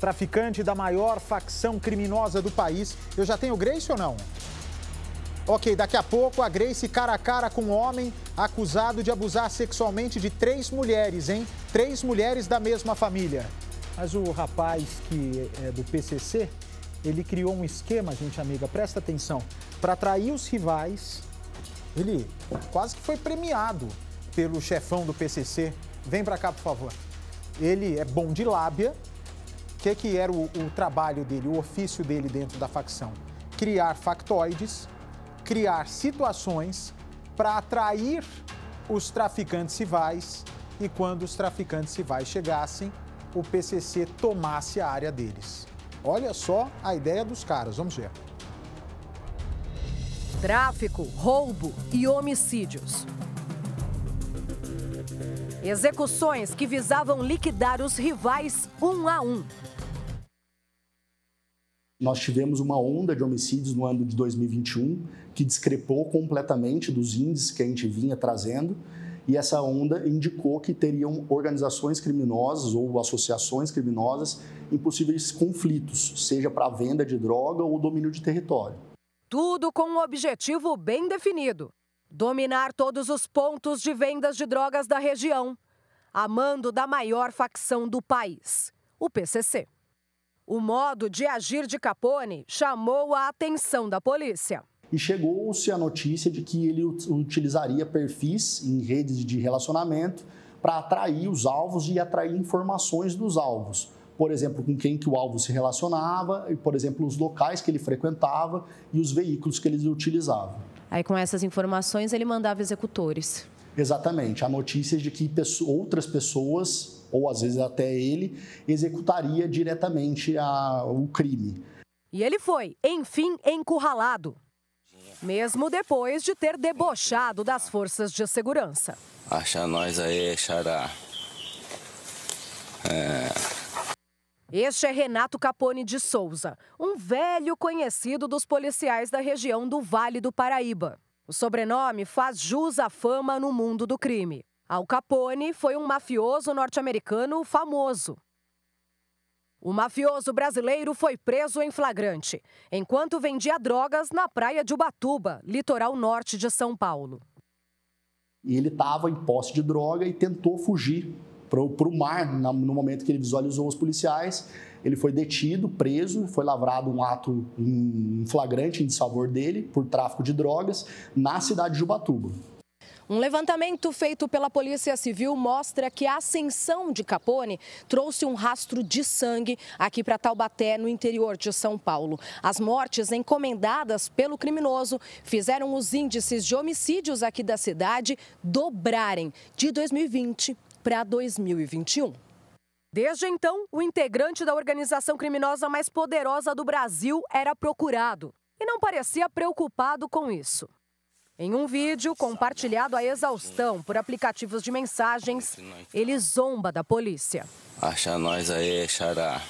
traficante da maior facção criminosa do país. Eu já tenho Grace ou não? Ok, daqui a pouco a Grace cara a cara com um homem acusado de abusar sexualmente de três mulheres, hein? Três mulheres da mesma família. Mas o rapaz que é do PCC, ele criou um esquema, gente amiga, presta atenção, para atrair os rivais. Ele quase que foi premiado pelo chefão do PCC. Vem para cá, por favor. Ele é bom de lábia, que, que era o, o trabalho dele, o ofício dele dentro da facção? Criar factoides, criar situações para atrair os traficantes rivais e quando os traficantes rivais chegassem, o PCC tomasse a área deles. Olha só a ideia dos caras, vamos ver. Tráfico, roubo e homicídios. Execuções que visavam liquidar os rivais um a um nós tivemos uma onda de homicídios no ano de 2021 que discrepou completamente dos índices que a gente vinha trazendo. E essa onda indicou que teriam organizações criminosas ou associações criminosas em possíveis conflitos, seja para a venda de droga ou domínio de território. Tudo com um objetivo bem definido: dominar todos os pontos de vendas de drogas da região, a mando da maior facção do país, o PCC. O modo de agir de Capone chamou a atenção da polícia. E chegou-se a notícia de que ele utilizaria perfis em redes de relacionamento para atrair os alvos e atrair informações dos alvos. Por exemplo, com quem que o alvo se relacionava, e, por exemplo, os locais que ele frequentava e os veículos que ele utilizava. Aí, com essas informações, ele mandava executores. Exatamente. Há notícias é de que outras pessoas ou às vezes até ele, executaria diretamente a, o crime. E ele foi, enfim, encurralado. Mesmo depois de ter debochado das forças de segurança. Acha nós aí, Xará. É... Este é Renato Capone de Souza, um velho conhecido dos policiais da região do Vale do Paraíba. O sobrenome faz jus à fama no mundo do crime. Al Capone foi um mafioso norte-americano famoso. O mafioso brasileiro foi preso em flagrante, enquanto vendia drogas na praia de Ubatuba, litoral norte de São Paulo. E ele estava em posse de droga e tentou fugir para o mar no momento que ele visualizou os policiais. Ele foi detido, preso, foi lavrado um ato um flagrante em desfavor dele por tráfico de drogas na cidade de Ubatuba. Um levantamento feito pela Polícia Civil mostra que a ascensão de Capone trouxe um rastro de sangue aqui para Taubaté, no interior de São Paulo. As mortes encomendadas pelo criminoso fizeram os índices de homicídios aqui da cidade dobrarem de 2020 para 2021. Desde então, o integrante da organização criminosa mais poderosa do Brasil era procurado e não parecia preocupado com isso. Em um vídeo compartilhado à exaustão por aplicativos de mensagens, ele zomba da polícia. Acha nós aí, Xará.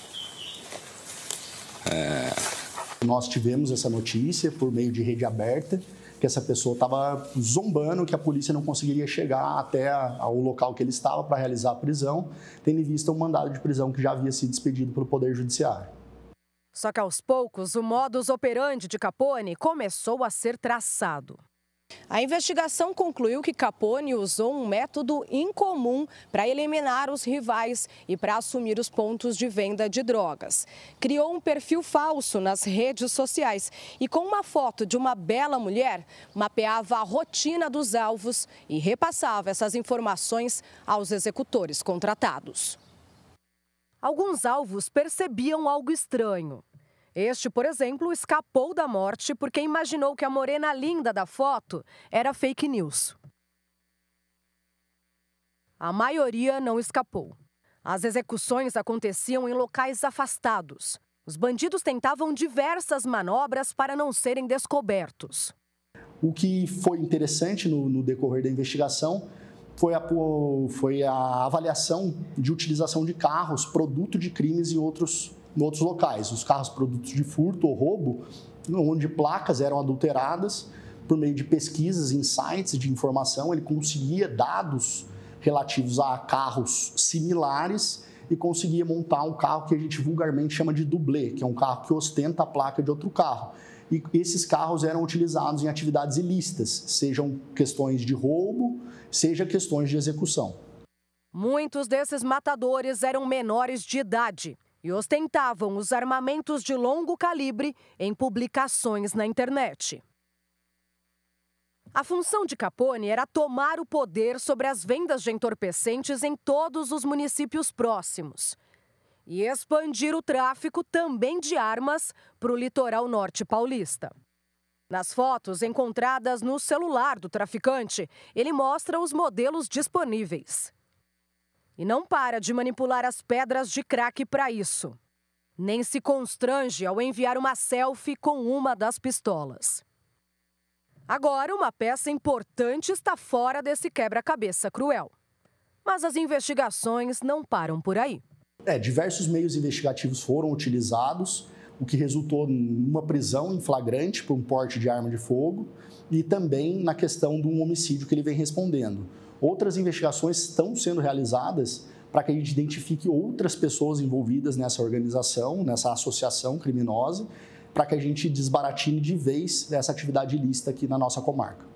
É... Nós tivemos essa notícia por meio de rede aberta, que essa pessoa estava zombando que a polícia não conseguiria chegar até o local que ele estava para realizar a prisão, tendo em vista um mandado de prisão que já havia sido expedido pelo Poder Judiciário. Só que aos poucos, o modus operandi de Capone começou a ser traçado. A investigação concluiu que Capone usou um método incomum para eliminar os rivais e para assumir os pontos de venda de drogas. Criou um perfil falso nas redes sociais e, com uma foto de uma bela mulher, mapeava a rotina dos alvos e repassava essas informações aos executores contratados. Alguns alvos percebiam algo estranho este, por exemplo, escapou da morte porque imaginou que a morena linda da foto era fake news. A maioria não escapou. As execuções aconteciam em locais afastados. Os bandidos tentavam diversas manobras para não serem descobertos. O que foi interessante no, no decorrer da investigação foi a, foi a avaliação de utilização de carros, produto de crimes e outros em outros locais. Os carros produtos de furto ou roubo, onde placas eram adulteradas, por meio de pesquisas, insights de informação, ele conseguia dados relativos a carros similares e conseguia montar um carro que a gente vulgarmente chama de dublê, que é um carro que ostenta a placa de outro carro. E esses carros eram utilizados em atividades ilícitas, sejam questões de roubo, seja questões de execução. Muitos desses matadores eram menores de idade e ostentavam os armamentos de longo calibre em publicações na internet. A função de Capone era tomar o poder sobre as vendas de entorpecentes em todos os municípios próximos e expandir o tráfico também de armas para o litoral norte paulista. Nas fotos encontradas no celular do traficante, ele mostra os modelos disponíveis. E não para de manipular as pedras de crack para isso. Nem se constrange ao enviar uma selfie com uma das pistolas. Agora, uma peça importante está fora desse quebra-cabeça cruel. Mas as investigações não param por aí. É, diversos meios investigativos foram utilizados, o que resultou numa prisão em flagrante por um porte de arma de fogo e também na questão de um homicídio que ele vem respondendo. Outras investigações estão sendo realizadas para que a gente identifique outras pessoas envolvidas nessa organização, nessa associação criminosa, para que a gente desbaratine de vez essa atividade ilícita aqui na nossa comarca.